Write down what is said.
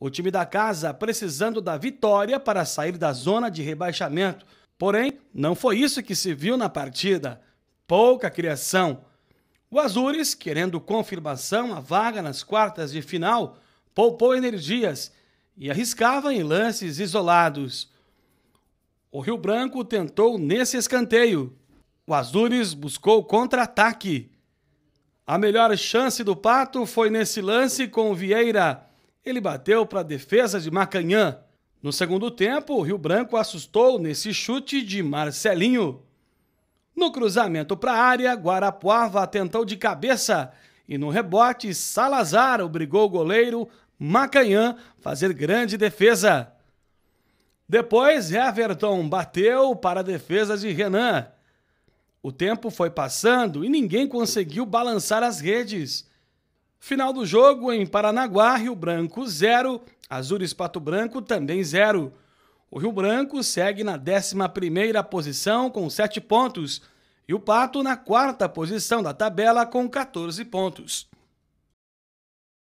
O time da casa precisando da vitória para sair da zona de rebaixamento. Porém, não foi isso que se viu na partida. Pouca criação. O Azures, querendo confirmação a vaga nas quartas de final, poupou energias e arriscava em lances isolados. O Rio Branco tentou nesse escanteio. O Azures buscou contra-ataque. A melhor chance do Pato foi nesse lance com Vieira ele bateu para a defesa de Macanhã. No segundo tempo, o Rio Branco assustou nesse chute de Marcelinho. No cruzamento para a área, Guarapuava tentou de cabeça e no rebote, Salazar obrigou o goleiro Macanhã fazer grande defesa. Depois, Everton bateu para a defesa de Renan. O tempo foi passando e ninguém conseguiu balançar as redes. Final do jogo em Paranaguá, Rio Branco 0, Azures Pato Branco também 0. O Rio Branco segue na 11ª posição com 7 pontos e o Pato na quarta posição da tabela com 14 pontos.